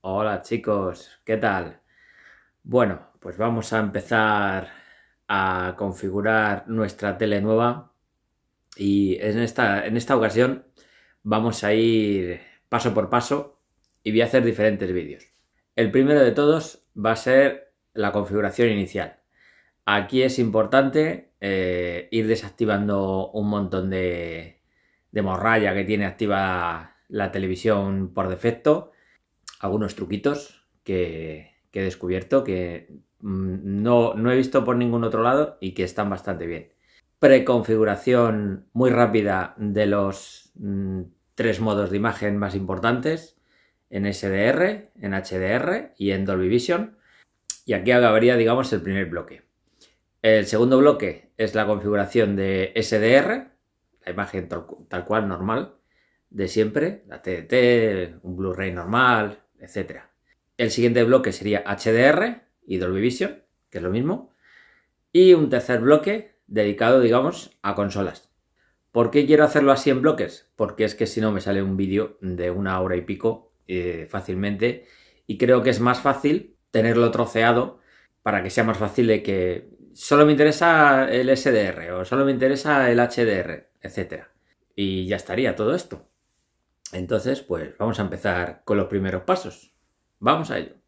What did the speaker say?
Hola chicos, ¿qué tal? Bueno, pues vamos a empezar a configurar nuestra tele nueva y en esta, ocasión vamos a ir paso por paso y voy a hacer diferentes vídeos. El primero de todos va a ser la configuración inicial. Aquí es importante eh, ir desactivando un montón de, de morralla que tiene activa la televisión por defecto algunos truquitos que, he descubierto que mm, no, he visto por ningún otro lado y que están bastante bien. Preconfiguración muy rápida de los mm, tres modos de imagen más importantes, en SDR, en HDR y en Dolby Vision. Y aquí acabaría, digamos, el primer bloque. El segundo bloque es la configuración de SDR, la imagen tal cual, normal, de siempre, la TDT, un Blu-ray normal, etcétera. El siguiente bloque sería HDR y Dolby Vision, que es lo mismo. Y un tercer bloque dedicado, digamos, a consolas. ¿Por qué quiero hacerlo así en bloques? Porque es que si no me sale un vídeo de una hora y pico eh, fácilmente y creo que es más fácil tenerlo troceado para que sea más fácil de que solo me interesa el SDR o solo me interesa el HDR, etcétera. Y ya estaría todo esto. Entonces, pues vamos a empezar con los primeros pasos. Vamos a ello.